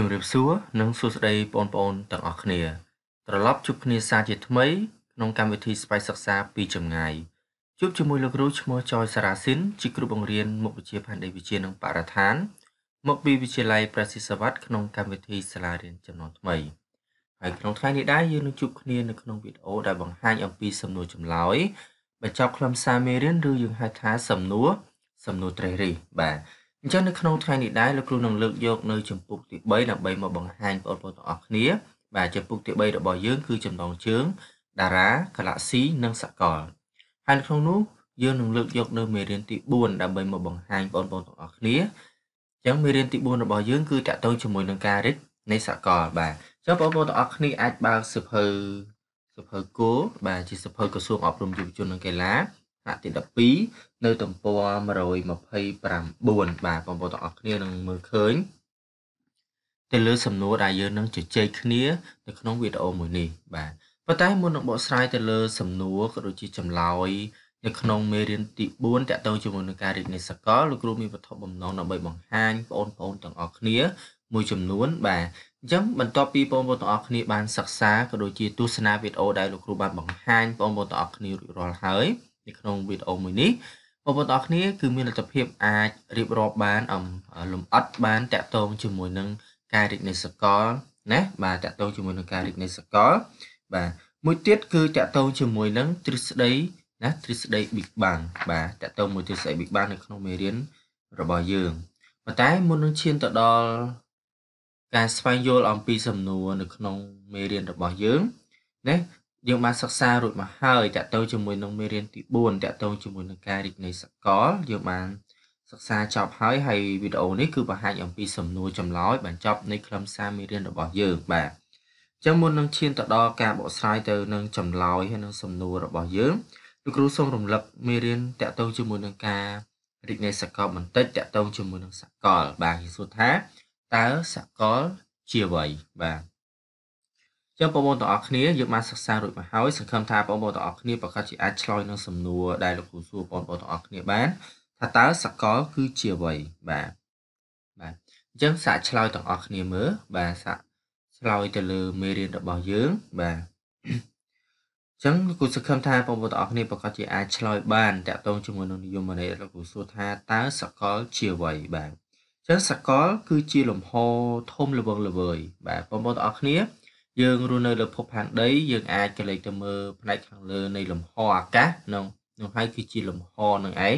ជម្រាបសួរនិងសួស្តីបងប្អូនទាំងអស់គ្នាត្រឡប់ជួបគ្នាសាជាថ្មីក្នុងកម្មវិធីស្វ័យសិក្សាពីចម្ងាយជួបជាមួយលោកគ្រូឈ្មោះចយសារ៉ាស៊ីនជាគ្រូបង្រៀនមុខវិជ្ជាផែនដីវិទ្យានិងបរិស្ថាន មកពីវិទ្យាល័យប្រសិទ្ធសវត្តក្នុងកម្មវិធីសាលារៀនចំនួនថ្មីហើយក្នុងថ្ងៃនេះដែរយើងនឹងជួបគ្នានៅក្នុងវីដេអូដែលបង្ហាញអំពីសំណួរចម្លើយបញ្ចប់ខ្លឹមសារមេរៀនឬយើងហៅថាសំណួរសំណួរត្រេះរិះបាទអញ្ចឹងនៅក្នុងថ្ងៃនេះដែរលោកគ្រូនឹងលើកយកនៅចម្ពោះទី3ដើម្បីមកបង្ហាញបងប្អូនទាំងអស់គ្នាបាទចម្ពោះទី3របស់យើងគឺចំណងជើងតារាកាឡាក់ស៊ីនិងសកលហើយនៅក្នុងនោះយើងនឹងលើកយក នៅមេរៀនទី4ដើម្បីមកបង្ហាញបងប្អូនទាំងអស់គ្នាអញ្ចឹងមេរៀនទី4របស់យើងគឺតាក់ទងជាមួយនឹងការរិទ្ធនៃសកល បាទអញ្ចឹងបងប្អូនទាំងអស់គ្នាអាចបើកសិភៅសិភៅគោលបាទជាសិភៅក្រសួងអប់រំយុវជននិងកីឡាថ្នាក់ទី12នៅទំព័រ129បាទបងប្អូនទាំងអស់គ្នានឹងមើលឃើញទៅលើសំណួរដែលយើងនឹងជជែកគ្នានៅក្នុងវីដេអូមួយនេះបាទប៉ុន្តែមុននឹងបកស្រាយទៅលើ សំណួរក៏ដូចជាចម្លើយនៅក្នុងមេរៀនទី4តកតងជាមួយនឹងការរៀននៃសកលលោកគ្រូមានវត្ថុបំណងដើម្បីបង្ហាញបងប្អូនទាំងអស់គ្នាមួយចំនួន បាទអញ្ចឹងបន្ទាប់ពីបងប្អូនទាំងអស់គ្នាបានសិក្សាក៏ដូចជាទស្សនាវីដេអូដែលលោកគ្រូបានបង្ហាញបងប្អូនទាំងអស់គ្នារួចរាល់ហើយនៅក្នុងវីដេអូមួយនេះបងប្អូនទាំងអស់គ្នា គឺមានលទ្ធភាពអាចរៀបរាប់បានអំ លំអិតបានតកតងជាមួយនឹងការរីកនៃសកលណាបាទតកតងជាមួយនឹងការរីកនៃសកលបាទមួយទៀតគឺតកតងជាមួយនឹងទ្រឹស្ដីណាទ្រឹស្ដី Big Bang បាទតកតងមួយទ្រឹស្ដី Big Bang នៅក្នុងមេរៀនរបស់យើងប៉ុន្តែមុននឹងឈានទៅដល់ការស្វែងយល់អំពីសំណួរនៅក្នុងមេរៀនរបស់យើងណាយើងបានសិក្សារួចមកហើយតទៅជាមួយនឹងមេរៀនទី4តទៅជាមួយនឹងការរីកនៃសកល យើងបានសិក្សាចប់ហើយហើយវីដេអូនេះគឺបង្ហាញអំពីសំណួរចម្លើយបញ្ចប់នៃខ្លឹមសារមេរៀនរបស់យើងបាទអញ្ចឹងមុននឹងឈានទៅដល់ការបកស្រាយទៅនឹងចម្លើយហើយនឹងសំណួររបស់យើងលោកគ្រូសូមរំលឹកមេរៀនតទៅជាមួយនឹងការរីកនៃសកលបន្តិចតទៅជាមួយនឹងសកល បាទគេសួរថាតើសកលជាអ្វីបាទចឹងបងប្អូនទាំងអស់គ្នាយើងបានសិក្សារួចមកហើយសង្ឃឹមថាបងប្អូនទាំងអស់គ្នាប្រកាសជាអាចឆ្លើយនឹងសំណួរដែលលោកគ្រូសួរបងប្អូនទាំងអស់គ្នាបាន ថាតើសកល គឺជាអ្វីបាទបាទអញ្ចឹងសាកឆ្លើយទាំងអស់គ្នាមើលបាទសាកឆ្លើយទៅលើមេរៀនរបស់យើងបាទអញ្ចឹងគូសង្ឃឹមថាបងប្អូនទាំងអស់គ្នាប្រកាសជាអាចឆ្លើយបានតាក់ទងជាមួយនឹងនិយមន័យរបស់គ្រូសួរថាតើសកលជាអ្វីបាទអញ្ចឹងសកល គឺជា លំហធំល្វឹងល្វើយបាទបងប្អូនទាំងអស់គ្នាយើងរស់នៅលើភពផែនដីយើងអាចកលេចទៅមើលផ្នែកខាងលើនៃលំហអាកាសនោះនោះហើយគឺជាលំហនឹងឯង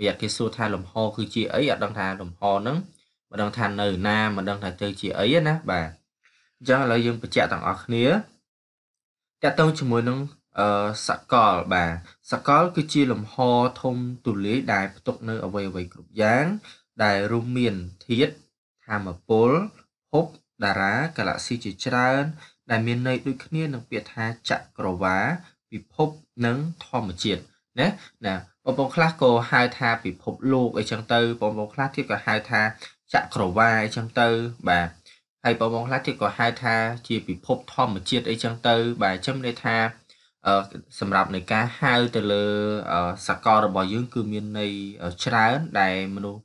វាគេសួរថាលំហ គឺជាអីអត់ដឹងថាលំហនឹងមិនដឹងថានៅណាមិនដឹងថាទៅជាអីណាបាទអញ្ចឹងឥឡូវយើងបញ្ជាក់ទាំងអស់គ្នាតទៅជាមួយនឹងអឺសកលបាទសកល គឺជាលំហធំទូលាយដែល ផ្ទុកនៅ អ្វីអ្វីគ្រប់យ៉ាង ដែលរួមមានធាតុធម្មពលភពតារាកាឡាក់ស៊ីជាច្រើនដែលមានន័យដូចគ្នានឹងពាក្យថាចក្រវាលពិភពនិងធម្មជាតិណាណា បងប្អូនខ្លះក៏ហៅថាពិភពលោកអីចឹងទៅ បងប្អូនខ្លះទៀតក៏ហៅថាចក្រវាលអីចឹងទៅ បាទហើយបងប្អូនខ្លះទៀតក៏ហៅថាជាពិភពធម្មជាតិអីចឹងទៅបាទចាំន័យថាសម្រាប់នៃការហៅទៅលើសកលរបស់យើងគឺមានន័យច្រើនដែលមនុស្ស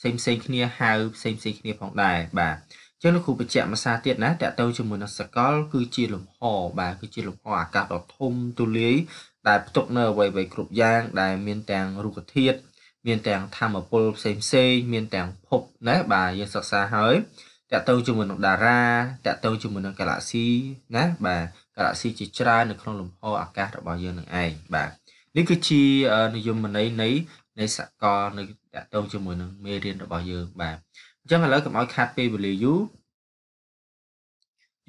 ផ្សេងៗគ្នា ហៅផ្សេងៗគ្នាផងដែរបាទចឹងលោកគ្រូបញ្ជាក់មួយសារទៀតណាតទៅជាមួយនឹងសកលគឺជាលំហបាទគឺជាលំហអាកាសដ៏ធំទូលាយដែលផ្ទុកនៅអ្វីៗគ្រប់យ៉ាងដែលមានទាំងរូបធាតុមានទាំងធម្មពលផ្សេងផ្សេងមានទាំងភពណាបាទយើងសិក្សាហើយតទៅជាមួយនឹងតារាតទៅជាមួយនឹង galaxy ណាបាទ galaxy ជាច្រើននៅក្នុងលំហអាកាសរបស់យើងនឹងឯងបាទនេះគឺជានិយមន័យនៃនៃសកលនៅតទៅជាមួយនឹងមេរៀនរបស់យើងបាទអញ្ចឹងឥឡូវកុំឲ្យខាត់ពេលវេលាយូរ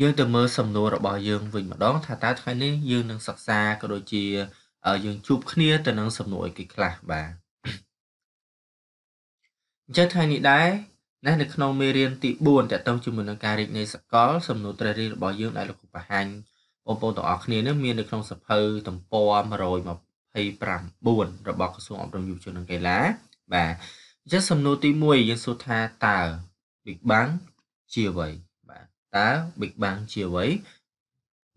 យើងទៅមើលសំណួររបស់យើងវិញម្ដងថាតើថ្ងៃនេះយើងនឹងសិក្សាក៏ដូចជា យើងជួបគ្នាទៅនឹងសំណួរអីគេខ្លះបាទអញ្ចឹងថ្ងៃនេះដែរណានៅក្នុងមេរៀនទី4តកតងជាមួយនឹងការរៀបនៃសកលសំណួរត្រូវរៀនរបស់យើងដែលលោកគ្រូបង្ហាញបងប្អូនទាំងអស់គ្នានេះមាននៅក្នុងសភៅទំព័រ129របស់ក្រសួងអប់រំយុវជននិងកីឡាបាទចឹងសំណួរទី1យើងសួរថាតើ Big Bang ជាអ្វីបាទតើ Big Bang ជាអ្វី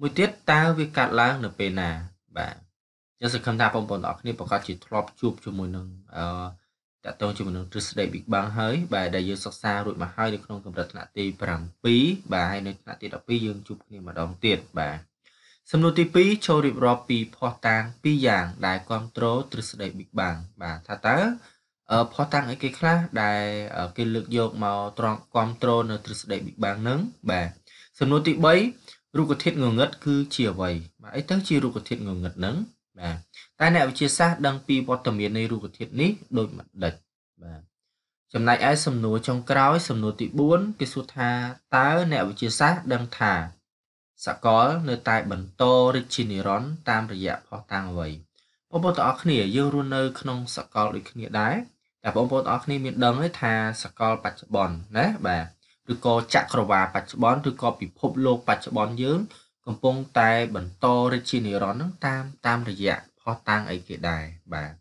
មួយទៀតតើវាកាត់ឡើង នៅពេលណាបាទចឹងសង្ឃឹមថាបងប្អូនទាំងអស់គ្នាប្រកាសជាធ្លាប់ជួបជាមួយនឹងអឺតកតងជាមួយនឹងទ្រឹស្ដី Big Bang ហើយបាទដែលយើងសិក្សារួចមកហើយនៅក្នុងកម្រិតថ្នាក់ទី7បាទហើយនៅថ្នាក់ទី12យើងជួបគ្នាម្ដងទៀតបាទសំណួរទី2ចូលរៀបរាប់ពីភ័ស្តុតាង2យ៉ាងដែលគ្រប់គ្រងទ្រឹស្ដី Big Bang បាទថាតើផុសតាំងអីគេខ្លះដែលគេលើកយកមកត្រង់គ្រប់ត្រូលនៅទ្រឹស្ដី Big Bang ហ្នឹងបាទសំណួរទី3រូបធាតុងងឹតគឺជាអ្វីបាទអីទៅជារូបធាតុងងឹតហ្នឹងបាទតែអ្នកវិទ្យាសាស្ត្រដឹងពីវត្តមាននៃរូបធាតុនេះដូចមិនដិចបាទចំណែកឯសំណួរចុងក្រោយ សំណួរទី4គេសួរថាតើអ្នកវិទ្យាសាស្ត្រដឹងថា សកលនៅតែបន្តរីកជានិរន្តរ៍តាមរយៈផុសតាំងអ្វីបងប្អូនទាំងអស់គ្នាយើងរស់នៅក្នុងសកលដូចគ្នាដែរតែបងប្អូនទាំងអស់គ្នាមានដឹងទេថាសកលបច្ចុប្បន្នណាបាទឬក៏ចក្រវាលបច្ចុប្បន្នឬក៏ពិភពលោក បច្ចុប្បន្នយើង កំពុងតែ បន្តរាជានិរន្តរ៍នឹងតាមតាមរយៈផុសតាំងអីគេដែរបាទ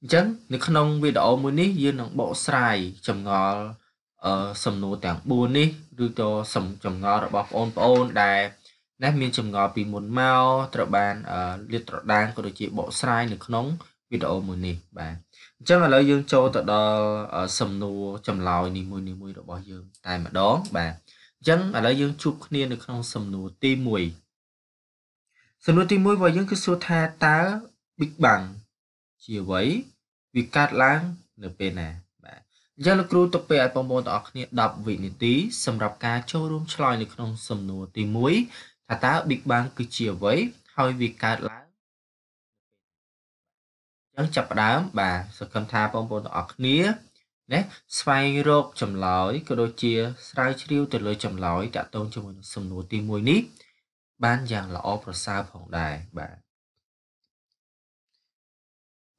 អញ្ចឹងនៅក្នុងវីដេអូមួយនេះយើងនឹងបកស្រាយចម្ងល់អឺសំណួរទាំង4នេះឬក៏សំចម្ងល់របស់បងប្អូនដែលណាមានចម្ងល់ពីមុនមកត្រូវបានលាតត្រដាងក៏ដូចជាបកស្រាយនៅក្នុងវីដេអូមួយនេះបាទអញ្ចឹងឥឡូវយើង ចូលទៅដល់សំណួរចម្លើយនេះមួយនេះមួយរបស់យើង តែម្ដង បាទអញ្ចឹងឥឡូវយើងជួបគ្នា នៅក្នុងសំណួរទី1សំណួរទី1របស់យើងគឺសួរថាតើ Big Bang ជាអ្វីវាកើតឡើងនៅពេលណាបាទអញ្ចឹងលោកគ្រូទុកពេលឲ្យបងប្អូនទាំងអស់គ្នា10វិនាទីសម្រាប់ការចូលរួមឆ្លើយនៅក្នុង សំណួរទី1ថាតើ Big Bang គឺជាអ្វីហើយវាកើតឡើងអញ្ចឹងចាប់ផ្ដើមបាទសង្ឃឹមថាបងប្អូនទាំងអស់គ្នាណាស្វែងរកចម្លើយក៏ដូចជាស្រាវជ្រាវទៅលើចម្លើយតាក់ទងជាមួយនឹងសំណួរទី1នេះ បានយ៉ាងល្អប្រសើរផងដែរបាទ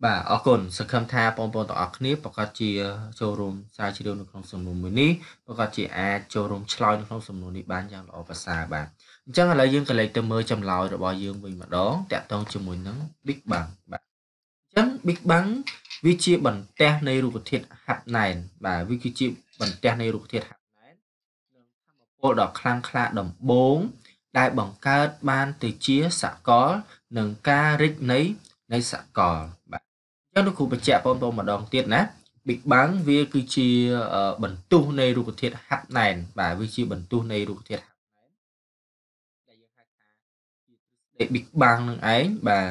បាទអរគុណសង្ឃឹមថាបងប្អូនទាំងអស់គ្នាប្រកាសជា ចូលរួមស្រាវជ្រាវនៅក្នុងសំណួរមួយនេះប្រកាសជាអាចចូលរួមឆ្លើយនៅក្នុងសំណួរនេះបានយ៉ាង ល្អប្រសើរបាទអញ្ចឹងឥឡូវយើងក៏លេចទៅមើលចម្លើយរបស់យើងវិញម្ដងតាក់ទងជាមួយនឹង Big Bang បាទចឹង Big Bang វាជា បន្ទះនៃរូបធាតុហាប់ណែនបាទវាគឺជាបន្ទះនៃរូបធាតុហាប់ណែននិងធម្មពលដ៏ខ្លាំងក្លាដំបូងដែលបង្កើតបានទៅជាសកលនិងការរិចនៃនៃសកល បាទអញ្ចឹងលោកគ្រូបញ្ជាក់បងប្អូនម្ដងទៀតណា Big Bang វាគឺជាបន្ទុះនៃរូបធាតុហាប់ណែនបាទវាជា បន្ទុះនៃរូបធាតុហាប់ណែនដែលយើងហៅថាជាទ្រឹស្ដី Big Bang នឹងឯងបាទ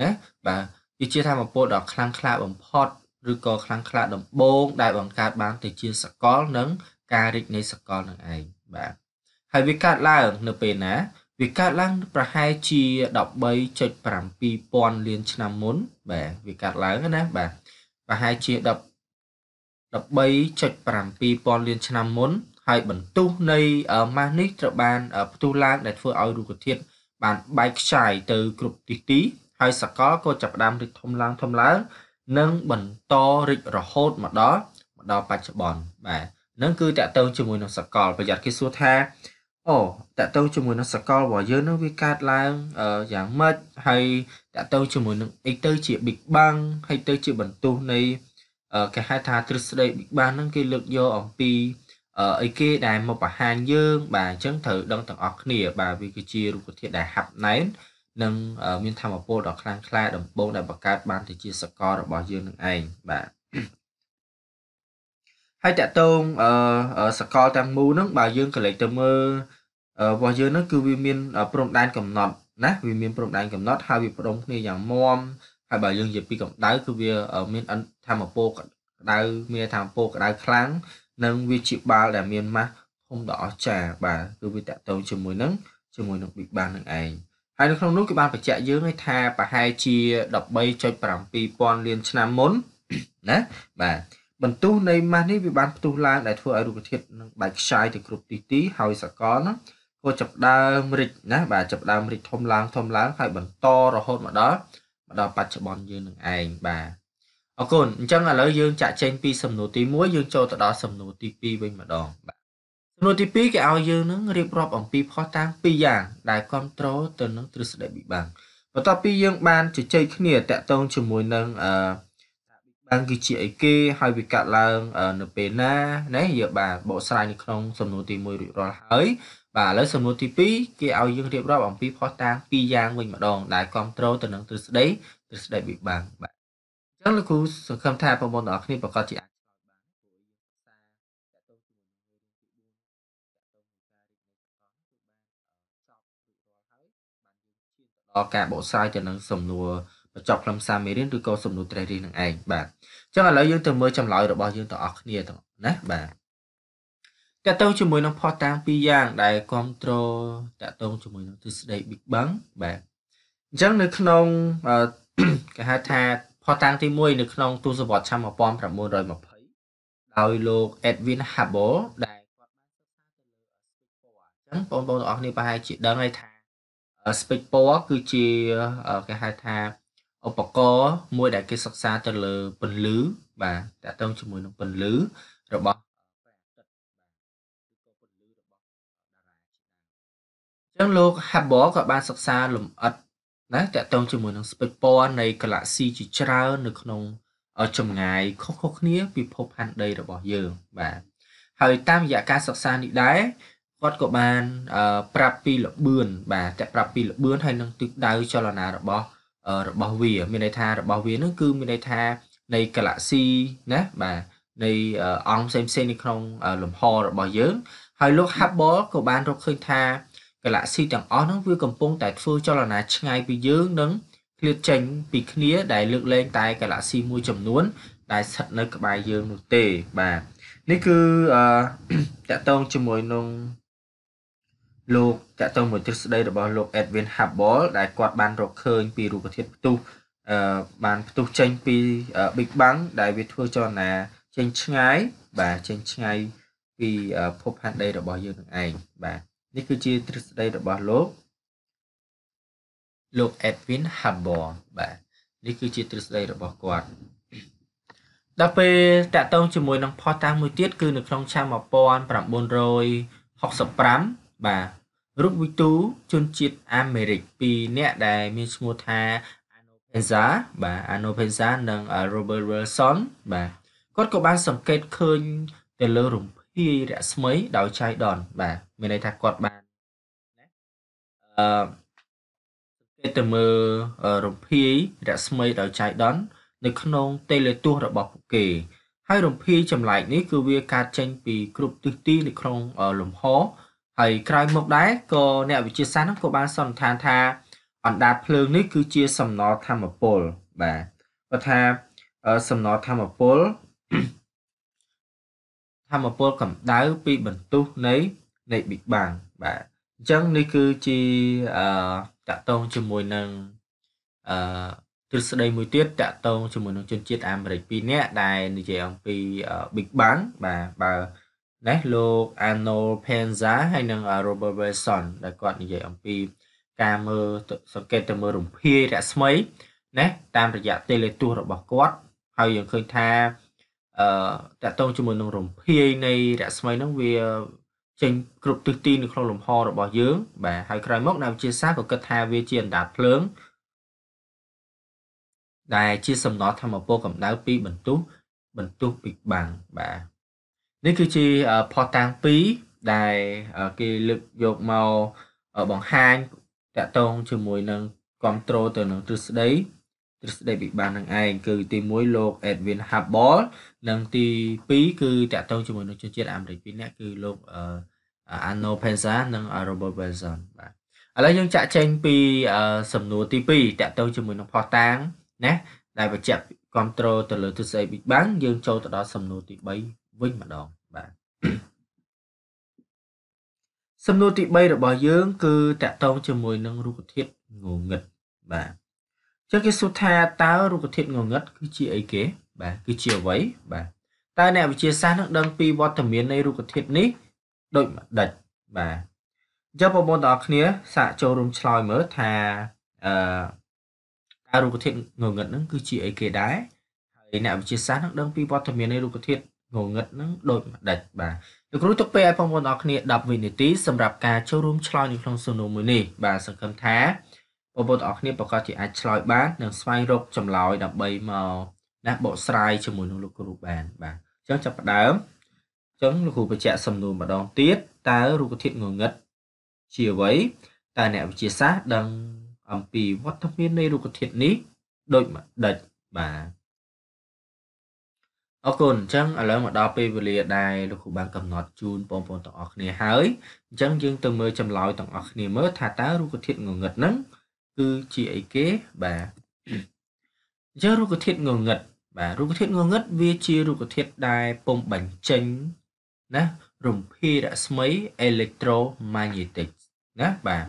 ណាបាទវាជាធម៌ពលដ៏ខ្លាំងក្លាបំផុតឬក៏ខ្លាំងក្លាដំបូងដែលបង្កើតបានទៅជាសកល និង ការរីកនៃសកលនឹងឯងបាទហើយវាកើតឡើងនៅពេលណាវាកើតឡើងប្រហែលជា13.7ពាន់លានឆ្នាំមុនបាទវាកើតឡើងណា បាទប្រហែលជា10 13.7ពាន់លានឆ្នាំមុន ហើយបន្ទុះនៃម៉ាសនេះ ត្រូវបានផ្ទុះឡើងដែលធ្វើឲ្យរុក្ខធាតុបានបែកខ្ចាយទៅគ្រប់ទិសទីហើយសកលក៏ចាប់ផ្ដើមរីកធំឡើងធំឡើងនិងបន្តរីករហូតមកដល់មកដល់បច្ចុប្បន្នបាទនឹងគឺតកតងជាមួយនឹងសកលប្រយ័ត្នគេសួរថាអូតកតងជាមួយនឹងសកលរបស់យើងនឹងវាកើតឡើងយ៉ាងម៉េចហើយតកតងជាមួយនឹងអីទៅជា Big Bang ហើយទៅជាបន្ទុះនៃគេហៅថាទ្រឹស្ដី Big Bang ហ្នឹងគេលើកយកអំពីអីគេដែលមកបង្ហាញយើងបាទអញ្ចឹងត្រូវដឹងទាំងអស់គ្នាបាទវាគឺជារូបធាតុដែលហាប់ណែននិងមានធម៌ពលដ៏ខ្លាំងក្លាដំបូងដែលបង្កើតបានទៅជាសកលរបស់យើងនឹងឯងបាទហើយតកតងសកលទាំងមូលហ្នឹងបើយើងក៏លេចទៅមើលរបស់យើងហ្នឹងគឺវា មានព្រំដែនកំណត់ណាវាមានព្រំដែនកំណត់ហើយវាផ្ដុំគ្នាយ៉ាងមមហើយបើយើងនិយាយពីកម្ដៅគឺវាមានធម៌ពលក្ដៅមានធម៌ពលក្ដៅខ្លាំងនិងវាជាបាល់ដែលមានម៉ាស់ធំដ៏អស្ចារ្យបាទគឺវាតកតងជាមួយនឹងជាមួយនឹង Big Bang នឹងឯងហើយនៅក្នុងនោះគឺបានបញ្ជាក់យើងថាប្រហែលជា13.7000លានឆ្នាំមុនណាបាទបន្ទុះនៃម៉ាស់នេះវាបានផ្ទុះឡើងដែលធ្វើឲ្យរូបធាតុនឹងបែកខ្ចាយទៅគ្រប់ទីទីហើយសកលណាក៏ចាប់ដើមរិចណាបាទចាប់ដើមរិចធំឡើងធំឡើងហើយបន្តរហូតមកដល់មកដល់បច្ចុប្បន្នយើងនឹងឯងបាទអរគុណអញ្ចឹងឥឡូវយើងចាក់ចេញពីសំណួរទី1យើងចូលទៅដល់សំណួរទី2វិញម្ដងបាទសំណួរទី2គេឲ្យយើងនឹងរៀបរាប់អំពីផុសតាង2យ៉ាង ដែលគ្រប់ត្រូលទៅនឹងទ្រឹស្ដីបិបាំងបន្ទាប់ពីយើង បានជជែកគ្នាតកតងជាមួយនឹងអឺបានគឺជាអីគេហើយវាកាត់ឡើង នៅពេលណាណាយើងបាទបកស្រាយនៅក្នុងសំណួរទី1រួចរាល់ហើយ បាទឥឡូវសំណួរទី2គេឲ្យយើងរៀបរាប់ អំពីផុសតាង2យ៉ាងវិញម្ដង ដែលគ្រប់ត្រូលទៅនឹងទ្រឹស្ដីទ្រឹស្ដីបិបាំងបាទអញ្ចឹងលោកគ្រូសង្ឃឹមថាបងប្អូនទាំងអស់គ្នាប្រកាសជាអាចការបកស្រាយទៅនឹងសំណួរបញ្ចប់ខ្លឹមសារមេរៀនឬក៏សំណួរត្រីរៀននឹងឯងបាទអញ្ចឹងឥឡូវយើងទៅមើលចម្លើយរបស់យើងទាំងអស់គ្នាទាំងណាបាទតទៅជាមួយនឹងផតតាំងពីរយ៉ាងដែលគ្រប់គ្រងតតងជាមួយនឹងទិសដី Big Bang បាទអញ្ចឹងនៅក្នុងគេហៅថាផតតាំងទី1នៅក្នុងទសវត្សឆ្នាំ1920ដោយលោក Edwin Hubble ដែលគាត់បានសិក្សាទៅលើ space អញ្ចឹងបងប្អូនទាំងអស់គ្នាប្រហែលជាដឹងហើយថាស្ពេចពណ៌គឺជាគេហៅថាឧបករណ៍មួយដែលគេសិក្សាទៅលើពន្លឺ បាទតាក់ទងជាមួយនឹងពន្លឺរបស់ព្រះអាទិត្យបាទឬក៏ពន្លឺរបស់តារាជាដើមអញ្ចឹងលោក Hubble ក៏បានសិក្សាលម្អិតណាតាក់ទងជាមួយនឹងស្ពេចពណ៌នៃ galaxy ជាច្រើននៅក្នុងចម្ងាយ ខុសៗគ្នាពីភពផែនដីរបស់យើងបាទហើយតាមរយៈការសិក្សានេះដែរគាត់ក៏បានប្រាប់ពីលបឿនបាទចាក់ប្រាប់ពីលបឿនហើយនឹង ទិសដៅចលនារបស់ របស់វាមានន័យថារបស់វានឹងគឺមានន័យថា នៃ galaxy ណាបាទនៃអង្គផ្សេងផ្សេងនៅក្នុង លំហរបស់យើងហើយលោក Hubble ក៏បានរកឃើញថា galaxy ទាំងអស់ហ្នឹងវាកំពុងតែធ្វើចលនាឆ្ងាយពីយើងនឹងឃ្លាតចេញពីគ្នា ដែលលើកលែងតែ galaxy មួយចំនួន ដែលស្ថិតនៅក្បែរយើងនោះទេបាទនេះគឺអឺតកតងជាមួយនឹងលោកតាក់ទងមួយទ្រឹស្ដីរបស់លោក Edwin Hubble ដែលគាត់បានរកឃើញពីរូបធាតុផ្ទុះអឺបាន ផ្ទុះចេញពី Big Bang ដែលវាធ្វើចលនាចេញឆ្ងាយបាទចេញឆ្ងាយពីភពផែនដីរបស់យើងនឹងឯងបាទនេះគឺជាទ្រឹស្ដីរបស់លោកលោក Edwin Hubble បាទនេះគឺជាទ្រឹស្ដីរបស់គាត់ដល់ពេលតាក់ទងជាមួយនឹងផុសតាំងមួយទៀតគឺ នៅក្នុងឆ្នាំ1965បាទរុកវិទូជនជាតិអាមេរិកពីរអ្នកដែលមានឈ្មោះថា Ano Penza បាទ Ano Penza និង Robert Wilson បាទគាត់ក៏បានសង្កេតឃើញទៅលើរំភាយរស្មីដោយចៃដនបាទមានន័យថាគាត់បានណាអឺសង្កេតទៅមើលរំភាយរស្មីដោយចៃដននៅក្នុងទេលេទូសរបស់ពួកគេ ហើយ រំភាយចម្លែកនេះគឺវាកើតចេញពីគ្រប់ទិសទីនៅក្នុងលំហរហើយក្រោយមកដែរក៏អ្នកវិទ្យាសាស្ត្រក៏បានសន្និដ្ឋានថាអណ្ដាតភ្លើងនេះ គឺជា សំណល់ធម្មពលបាទគាត់ថាសំណល់ធម្មពលធម្មពលកម្ដៅពីបន្ទុះនៃនៃ Big Bang បាទអញ្ចឹងនេះគឺជាអឺតកតងជាមួយនឹងអឺទ្រឹស្ដីមួយទៀតតកតងជាមួយនឹងជនជាតិអាមេរិក2នាក់ដែលនិយាយអំពី Big Bang បាទបើណាលោក Ano Penza ហើយនិង Robert Wilson ដែលគាត់និយាយអំពីការមើលសង្កេតទៅមើលរំភាយរស្មីណាតាមរយៈ Teletus របស់គាត់ហើយយើងឃើញថាអឺតកតងជាមួយនឹងរំភាយនៃរស្មីហ្នឹងវាចេញគ្រប់ទិសទីនៅក្នុងលំហរបស់យើងបាទហើយក្រោយមកអ្នកវិទ្យាសាស្ត្រក៏គិតថាវាជាអណ្ដាតភ្លើងដែលជាសំណល់ធម្មពលកម្ដៅពីបន្ទុះបន្ទុះពីបាំងបាទនេះគឺជាផតតាំង2ដែលគេលើកយកមកបង្ហាញតកតងជាមួយនឹងគ្រប់ត្រូលទៅនឹងទ្រឹស្ដីទ្រឹស្ដីពិបាននឹងឯងគឺទី1លោក Edwin Hubble និងទី2គឺតកតងជាមួយនឹងជនជាតិអាមេរិកពីរនាក់គឺលោក Arno Peza និង Robert Wilson បាទឥឡូវយើងចាក់ចេញពីសំណួរទី2តកតងជាមួយនឹងផតាងណាដែលបញ្ជាក់គ្រប់ត្រូលទៅលើទ្រឹស្ដី Big Bang យើងចូលទៅដល់សំណួរទី3វិញម្ដងសំណួរទី3របស់យើងគឺតកតងជាមួយនឹងរូបធាតុងងឹតបាទចឹងគេសួរថាតើរូបធាតុងងឹតគឺជាអីគេបាទគឺជាអ្វីបាទតើអ្នកវិទ្យាសាស្ត្រនឹងដឹងពីវត្តមាននៃរូបធាតុនេះដូចមួយដាច់បាទចាំបងប្អូនទាំងអស់គ្នា សាកចូលរួមឆ្លើយមើលថាអឺតើរូបធាតុងងឹតហ្នឹងគឺជាអីគេដែរហើយអ្នកវិទ្យាសាស្ត្រនឹងដឹង ពីវត្តមាននៃរូបធាតុងងឹតហ្នឹងដូចមួយដាច់បាទលោកគ្រូទុកពេលឲ្យបងប្អូនអរគ្នា10វិនាទីសម្រាប់ការចូលរួមឆ្លើយនៅក្នុងសំណួរមួយនេះបាទសង្ឃឹមថាបងប្អូនអរគ្នាប្រកាសជាអាចឆ្លើយបាននិងស្វែងរកចម្លើយដើម្បីមកណាបកស្រាយជាមួយនឹងលោកគ្រូបានបាទអញ្ចឹងចាប់ផ្ដើមអញ្ចឹងលោកគ្រូបញ្ជាក់សំណួរម្ដងទៀតតើរុក្ខធាតុងងឹតជាអ្វីតើអ្នកវិទ្យាសាស្ត្រដឹងអំពីវត្តមាននៃរុក្ខធាតុនេះដូចម្ដេចបាទអរគុណអញ្ចឹងឥឡូវមកដល់ពេលវេលាដែលលោកគ្រូបានកំណត់ជូនបងប្អូនទាំងអស់គ្នាហើយអញ្ចឹងយើងទៅមើលចម្លើយទាំងអស់គ្នាមើលថាតើរុក្ខធាតុងងឹតហ្នឹងគឺជាអីគេបាទអញ្ចឹងរុក្ខធាតុងងឹតបាទរុក្ខធាតុងងឹតវាជារុក្ខធាតុដែលពុំបញ្ចេញណារំភារស្មីអេເລັກត្រូម៉ាញេទិកណាបាទ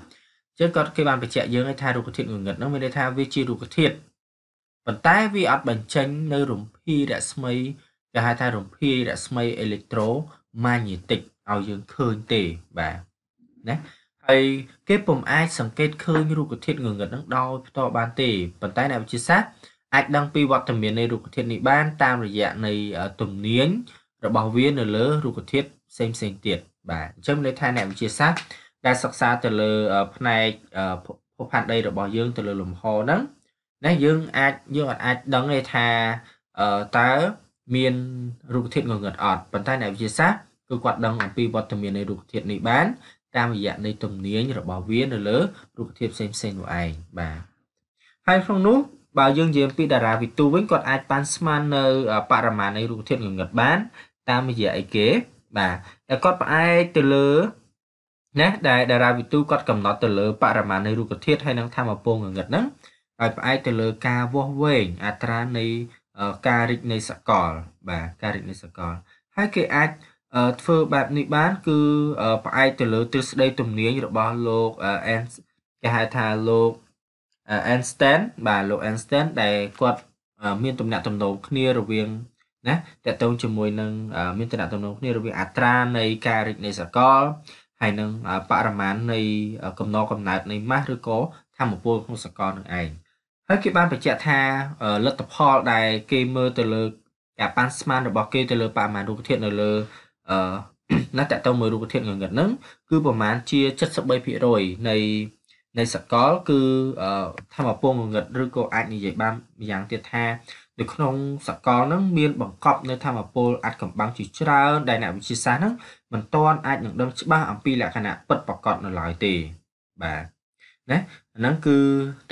អញ្ចឹងគាត់គេបានបញ្ជាក់យើងឲ្យថារុក្ខធាតុងងឹតហ្នឹងមានន័យថាវាជារុក្ខធាតុប៉ុន្តែវាអត់បញ្ចេញ នៅរំភារស្មីគេហៅថារំភាយរស្មីអេលិចត្រូម៉ាញេទិកឲ្យយើងឃើញទេបាទណាហើយគេពុំអាចសង្កេតឃើញរូបធាតុងងឹតនឹងដោយផ្ទាល់បានទេប៉ុន្តែអ្នកវិទ្យាសាស្ត្រអាចដឹងពីវត្តមាននៃរូបធាតុនេះបានតាមរយៈនៃទំនាញរបស់វានៅលើរូបធាតុផ្សេងផ្សេងទៀតបាទអញ្ចឹងមានន័យថាអ្នកវិទ្យាសាស្ត្រដែលសិក្សាទៅលើផ្នែកភពផែនដីរបស់យើង ទៅលើលំហហ្នឹងណាយើងអាចយើងអាចដឹងទេថាតើមានរូបធាតុងងឹតអត់ប៉ុន្តែអ្នកវិទ្យាសាស្ត្រគឺគាត់ដឹងអំពីវត្តមាននៃរូបធាតុនេះបានតាមរយៈនៃទំនាញរបស់វានៅលើរូបធាតុផ្សេងផ្សេងនោះឯងបាទហើយក្នុងនោះបើយើងនិយាយពីតារាវិទូវិញគាត់អាចប៉ាន់ស្មាននៅបរិមាណនៃរូបធាតុងងឹតបាន តាមរយៈអីគេបាទតែគាត់ផ្អែកទៅលើណាដែលតារាវិទូគាត់កំណត់ទៅលើបរិមាណនៃរូបធាតុហើយនឹងធម្មពលងងឹតហ្នឹងហើយផ្អែកទៅលើការវាស់វែងអត្រានៃការរីកនៃសកល បាទការរីកនៃសកល ហើយគេអាចធ្វើបែបនេះបាន គឺផ្អែកទៅលើទ្រឹស្ដីទំនាញរបស់លោកអែនគេហៅថាលោកអែនស្តែនបាទលោកអែនស្តែនដែល គាត់មានទំនាក់ទំនងគ្នារវាង ណាតកតងជាមួយ នឹង មានទំនាក់ទំនងគ្នារវាងអត្រានៃការរីកនៃសកល ហើយនឹងបរិមាណនៃកំណោកំណើតនៃម៉ាស់ឬក៏ធម្មពលក្នុងសកលនឹងឯងហើយគេបានបញ្ជាក់ថាលទ្ធផលដែល គេមើលទៅលើការប៉ាន់ស្មានរបស់គេទៅលើបរិមាណរូបធាតុនៅលើអឺណាតតើមើលរូបធាតុងងឹតហ្នឹងគឺប្រហែលជា73%នៃនៃសកលគឺធម្មពងងឹតឬក៏អាចនិយាយបានយ៉ាងទៀតថានៅក្នុងសកលហ្នឹងមានបង្កប់នៅធម្មពលអាចកំបាំងជាច្រើនដែលអ្នកវិទ្យាសាស្ត្រហ្នឹងមិនទាន់អាចនឹងដឹងច្បាស់អំពីលក្ខណៈពិតប្រាកដនៅឡើយទេបាទណាអាហ្នឹងគឺ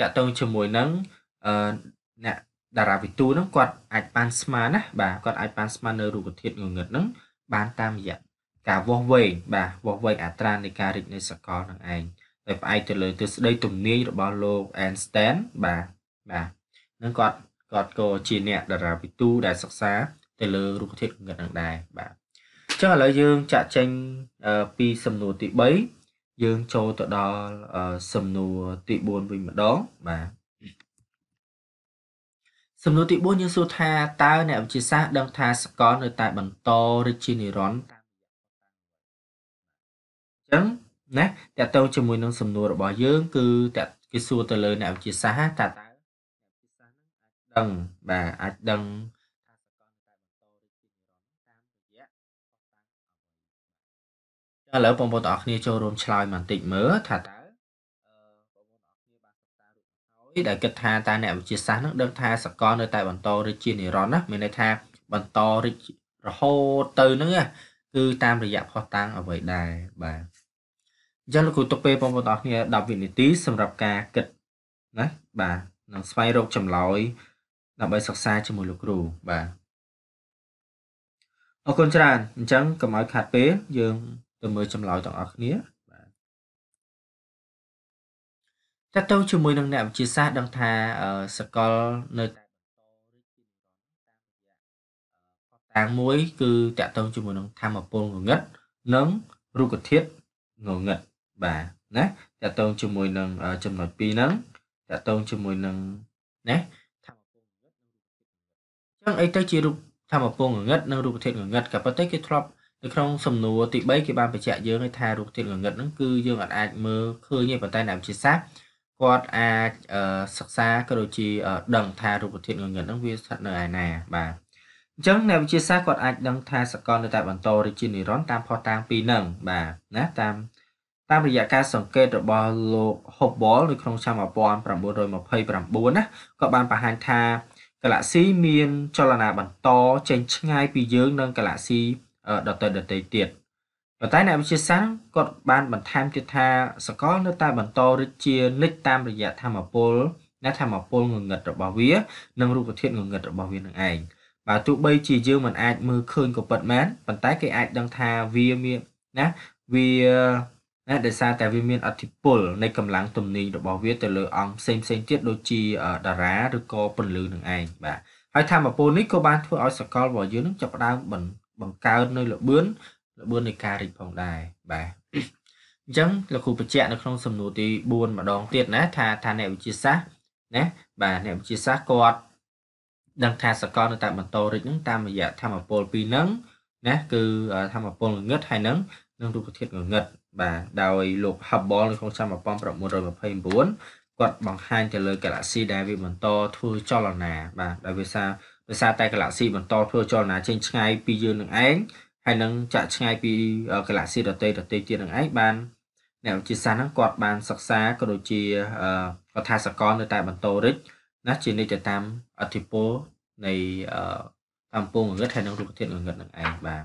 តកតងជាមួយនឹងអឺអ្នកតារាវិទូហ្នឹងគាត់អាចបានស្មានណាបាទគាត់អាចបានស្មាននៅរូបធាតុងងឹតហ្នឹងបានតាមរយៈការវាស់វែងបាទវាស់វែងអត្រានៃការរីកនៃសកលនឹងឯងដោយផ្អែកទៅលើទស្សនវិជ្ជាទំនាយរបស់លោក Einstein បាទបាទនឹងគាត់គាត់ក៏ជាអ្នកតារាវិទូដែលសិក្សាទៅលើរូបធាតុងងឹតនឹងដែរបាទអញ្ចឹងឥឡូវយើងចាក់ចេញពីសំណួរទី3យើងចូលទៅដល់សំណួរទី4វិញម្ដងបាទសំណួរទី4យើងសួរថាតើអ្នកវិទ្យាសាស្ត្រដឹងថាសកលនៅតែបន្តឬជានិរន្តរ៍អញ្ចឹងណាតើតើជាមួយនឹងសំណួររបស់យើងគឺតើគេសួរទៅលើអ្នកវិទ្យាសាស្ត្រថាតើអ្នកវិទ្យាសាស្ត្រនឹងអាចដឹងបាទអាចដឹងឥឡូវបងប្អូនទាំងអស់គ្នាចូលរួមឆ្លើយបន្តិចមើលថាតើីដែលគិតថាតើអ្នកវិទ្យាសាស្ត្រនឹងដឹងថាសកលនៅ តែ បន្តឬជានិរន្តរណាមានន័យថាបន្តរិចរហូតទៅនឹងគឺ តាមរយៈផុសតាំងអ្វីដែរបាទអញ្ចឹងលោកគ្រូទុកពេលបងប្អូនទាំងអស់គ្នា10វិនាទីសម្រាប់ការគិតណាបាទនឹងស្វែងរកចម្លើយដើម្បីសិក្សាជាមួយលោកគ្រូបាទអរគុណច្រើនអញ្ចឹងកុំឲ្យខាត់ពេលយើងទៅមើលចម្លើយទាំងអស់គ្នាបាទតទៅជាមួយនឹងអ្នកវិទ្យាសាស្ត្រដឹងថាសកលនៅតែបន្តរីកចម្រើនតាមរយៈតាំងមួយគឺតកតងជាមួយនឹងធម្មពលងងឹតនិងរុក្ខធាតុងងឹតបាទណាតកតងជាមួយនឹងចំណុច2ហ្នឹងតកតងជាមួយនឹងណាធម្មពលងងឹតនិងរុក្ខធាតុងងឹតអញ្ចឹងអីទៅជារូបធម្មពលងងឹតនិងរុក្ខធាតុងងឹតក៏ប៉ុន្តែគេធ្លាប់នៅក្នុងសំណួរទី3គេបានបញ្ជាក់យើង ថារូបធាតុងងឹតហ្នឹងគឺយើងអាចមើលឃើញទេប៉ុន្តែអ្នកវិទ្យាសាស្ត្រគាត់អាចសិក្សាក៏ដូចជាដឹងថារូបធាតុងងឹតហ្នឹងវាស្ថិតនៅឯណាបាទអញ្ចឹងអ្នកវិទ្យាសាស្ត្រគាត់អាចដឹងថាសកលនៅតែបន្តឬជានិរន្តរ៍តាមផុសតាងពីរហ្នឹងបាទណាតាមតាមរយៈការសង្កេតរបស់លោក Hubble នៅក្នុងឆ្នាំ1929ណាគាត់បានបង្ហាញថា galaxy មាន ចលនាបន្តចេញឆ្ងាយពីយើងនិង galaxy ដតៃដតៃទៀតប៉ុន្តែអ្នកវិទ្យាសាស្ត្រគាត់បានបន្ថែមទៀតថាសកលនៅតែបន្តរីកជាលិចតាមរយៈធម្មពលណាធម្មពលងងឹតរបស់វានិងរូបធាតុងងឹតរបស់វានឹងឯងបើទោះបីជាយើងមិនអាចមើលឃើញក៏ពិតមែនប៉ុន្តែគេអាចដឹងថាវាមានណាវាណាដោយសារតែវាមានអធិពលនៃកម្លាំងទំនាញរបស់វា ទៅលើអង្គផ្សេងផ្សេងទៀតដូចជាតារាឬក៏ពន្លឺនឹងឯងបាទហើយធម្មពលនេះក៏បានធ្វើឲ្យសកលរបស់យើងនឹងចាប់ផ្ដើមបន្បង្កើននៅល្បឿនល្បឿននៃការរីកផងដែរបាទអញ្ចឹងលោកគ្រូបញ្ជាក់នៅក្នុង សំណួរទី4ម្ដងទៀតណា ថាថាអ្នកវិទ្យាសាស្ត្រណាបាទអ្នកវិទ្យាសាស្ត្រគាត់ដឹងថាសកលនៅតែបន្តរីកនឹងតាមរយៈធម្មពលពីរហ្នឹងណាគឺធម្មពលងងឹតហើយនឹង នឹងរូបធាតុងងឹតបាទដោយលោក Hubble នៅក្នុងឆ្នាំ1929គាត់បង្ហាញទៅលើ Galaxy ដែលវាបន្តធ្វើចលនាបាទដោយវាសារដោយសារតែ Galaxy បន្តធ្វើចលនាចេញឆ្ងាយពីយើងនឹងឯងហើយនឹងចាក់ឆ្ងាយពី Galaxy ដតីដតីទៀតនឹងឯងបានអ្នកវិទ្យាសាស្ត្រហ្នឹងគាត់បានសិក្សាក៏ដូចជាគាត់ថាសកលនៅតែបន្តរិចណាជានិច្ចទៅតាមអធិពលនៃតាមពងងងឹតហើយនឹងរូបធាតុងងឹតនឹងឯងបាទ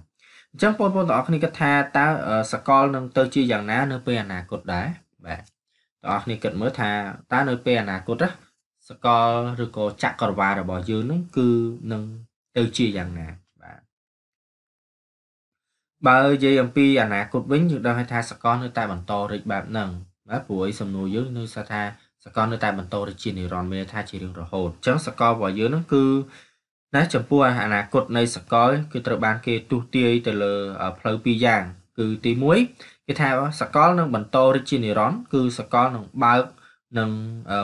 អញ្ចឹងបងប្អូនទាំងអស់គ្នាគិតថាតើសកលនឹងទៅជាយ៉ាងណានៅពេលអនាគតដែរបាទបងប្អូនគ្នាគិតមើលថាតើនៅពេលអនាគតណាសកលឬក៏ចក្រវាលរបស់យើងនឹងគឺនឹងទៅជាយ៉ាងណាបាទបើនិយាយអំពីអនាគតវិញយើងដឹងថាសកលនៅតែបន្តរីកបែបហ្នឹងណាព្រោះអីសំណួរយើងនៅថាថាសកលនៅតែបន្តរីកជានិរន្តរ៍មានថាជារឿងរហូតអញ្ចឹងសកលរបស់យើងហ្នឹងគឺណាចំពោះអនាគតនៃសកល គឺត្រូវបាន គេទុះទាយទៅលើផ្លូវពីរយ៉ាង គឺទី1គេថាសកលនឹងបន្តរីកជានិរន្តរ៍គឺសកលនឹងបើកនិង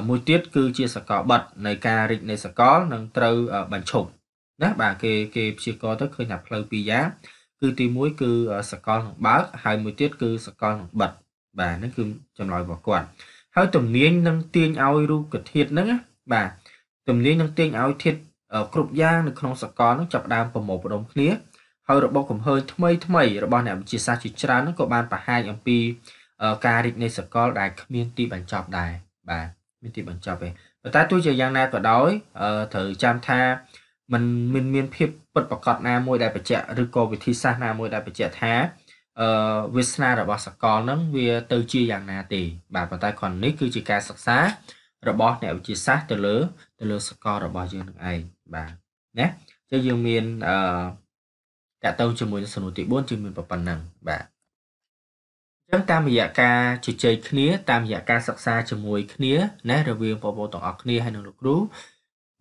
មួយទៀតគឺជាសកលបិទនៃការរីកនៃសកលនឹងត្រូវបញ្ឈប់ណាបាទគេគេព្យាករទៅឃើញថាផ្លូវពីរយ៉ាងគឺទី1គឺសកលនឹងបើកហើយមួយទៀតគឺសកលនឹងបិទបាទហ្នឹងគឺចម្លើយរបស់គាត់ហើយទំនាញនឹងទាញឲ្យរូបធាតុហ្នឹងបាទទំនាញនឹងទាញឲ្យធាតុគ្រប់យ៉ាងនៅក្នុងសកលនឹងចាប់ដើមប្រមូលផ្ដុំគ្នាហើយរបបកំហើញថ្មីថ្មីរបស់អ្នកវិទ្យាសាស្ត្រជាច្រើននឹងក៏បានបង្ហាញអំពីការរីកនៃសកល ដែលគ្មាន ទីបញ្ចប់ដែរបាទមានទីបញ្ចប់ទេប៉ុន្តែទោះជាយ៉ាងណាក៏ដោយត្រូវចាំថាมันមានមានភាពពិតប្រកបណាមួយ ដែលបញ្ជាក់ឬក៏វិធីសាស្ត្រណាមួយដែលបញ្ជាក់ថាអឺវាសនារបស់សកលហ្នឹង វាទៅជាយ៉ាងណាទេបាទប៉ុន្តែគ្រាន់នេះ គឺជាការសិក្សារបស់អ្នកវិទ្យាសាស្ត្រទៅលើ ទៅលើសកលរបស់យើងនឹងឯងបាទណាចឹងយើងមានអឺតកតងជាមួយសំណួរទី4គឺមានប៉ុណ្ណឹងបាទចឹងតាមរយៈការជជែកគ្នាតាមរយៈការសិក្សាជាមួយគ្នាណារវាងបងប្អូនទាំងអស់គ្នាហើយនឹងលោកគ្រូ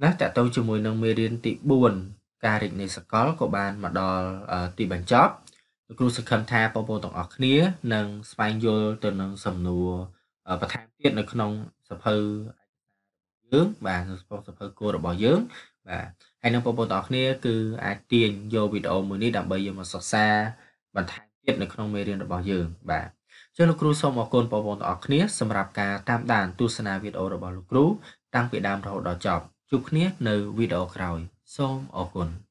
ណាតទៅជាមួយនឹងមេរៀនទី4ការរិទ្ធនៃសកលក៏បានមកដល់ទីបញ្ចប់លោកគ្រូសង្ឃឹមថាបងប្អូនទាំងអស់គ្នានឹងស្វែងយល់ទៅនឹងសំណួរបន្ថែមទៀតនៅក្នុងសភៅយើងបាទនៅក្នុងសភៅគោលរបស់យើងបាទហើយនឹងបងប្អូនទាំងអស់គ្នាគឺអាចទាញយកវីដេអូមួយនេះដើម្បីយកមកសិក្សាបន្ថែមទៀតនៅក្នុងមេរៀនរបស់យើងបាទចឹងលោកគ្រូសូមអរគុណបងប្អូនទាំងអស់គ្នា សម្រាប់ការតាមដាន ទស្សនាវីដេអូរបស់លោកគ្រូតាំងពីដើមរហូតដល់ចប់ជួបគ្នានៅវីដេអូក្រោយ សូមអរគុណ